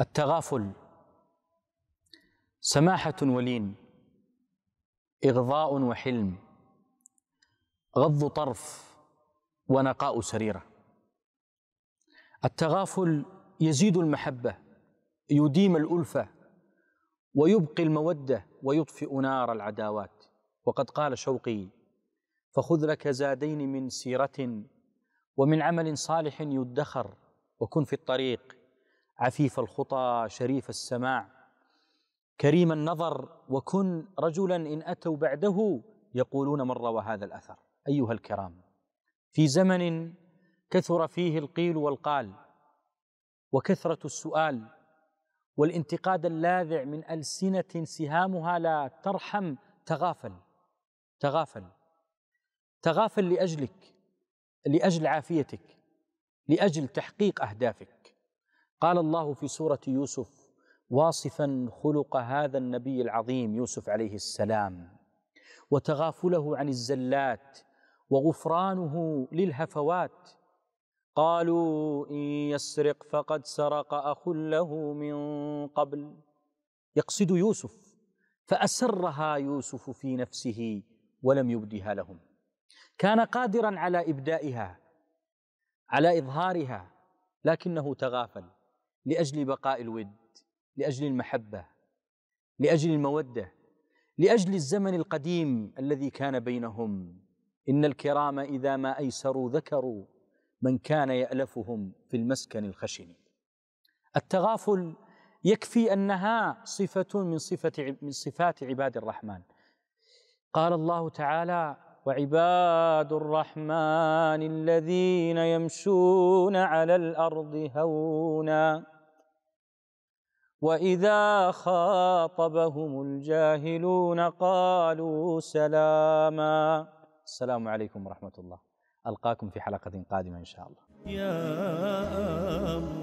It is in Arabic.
التغافل سماحة ولين إغضاء وحلم غض طرف ونقاء سريرة التغافل يزيد المحبة يديم الألفة ويبقي المودة ويطفئ نار العداوات وقد قال شوقي فخذ لك زادين من سيرة ومن عمل صالح يدخر وكن في الطريق عفيف الخطى شريف السماع كريم النظر وكن رجلا ان اتوا بعده يقولون من روى هذا الاثر ايها الكرام في زمن كثر فيه القيل والقال وكثره السؤال والانتقاد اللاذع من السنه سهامها لا ترحم تغافل تغافل تغافل لاجلك لاجل عافيتك لاجل تحقيق اهدافك قال الله في سوره يوسف واصفا خلق هذا النبي العظيم يوسف عليه السلام وتغافله عن الزلات وغفرانه للهفوات قالوا ان يسرق فقد سرق اخ له من قبل يقصد يوسف فاسرها يوسف في نفسه ولم يبدها لهم كان قادرا على ابدائها على اظهارها لكنه تغافل لاجل بقاء الود لاجل المحبه لاجل الموده لاجل الزمن القديم الذي كان بينهم ان الكرام اذا ما ايسروا ذكروا من كان يالفهم في المسكن الخشن التغافل يكفي انها صفه من صفه من صفات عباد الرحمن قال الله تعالى وعباد الرحمن الذين يمشون على الارض هونا وإذا خاطبهم الجاهلون قالوا سلاما السلام عليكم ورحمة الله ألقاكم في حلقة قادمة إن شاء الله يا الله